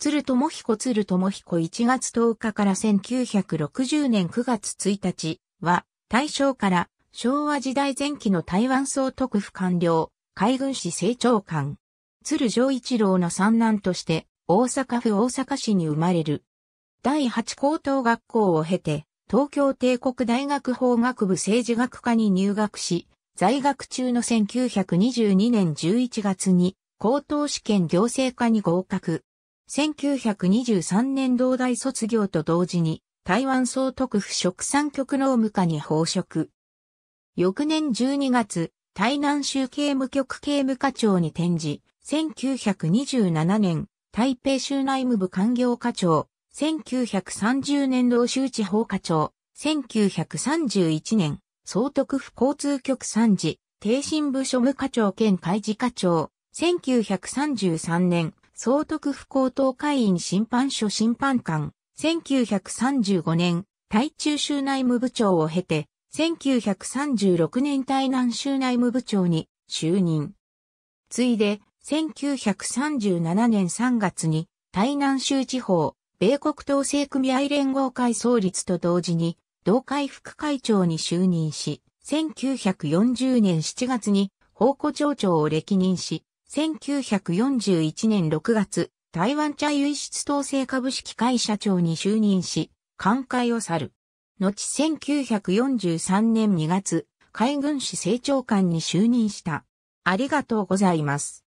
鶴智彦鶴智彦1月10日から1960年9月1日は、大正から昭和時代前期の台湾総督府官僚、海軍士政長官。鶴上一郎の三男として、大阪府大阪市に生まれる。第8高等学校を経て、東京帝国大学法学部政治学科に入学し、在学中の1922年11月に、高等試験行政科に合格。1923年同大卒業と同時に台湾総督府職産局農務課に報職。翌年12月、台南州刑務局刑務課長に転じ、1927年、台北州内務部官業課長、1930年同州地方課長、1931年、総督府交通局参事、定心部庶務課長兼会事課長、1933年、総督府高等会員審判所審判官、1935年、対中州内務部長を経て、1936年台南州内務部長に就任。ついで、1937年3月に、台南州地方、米国統制組合連合会創立と同時に、同会副会長に就任し、1940年7月に、法庫町長を歴任し、1941年6月、台湾茶輸出統制株式会社長に就任し、官会を去る。後1943年2月、海軍市政長官に就任した。ありがとうございます。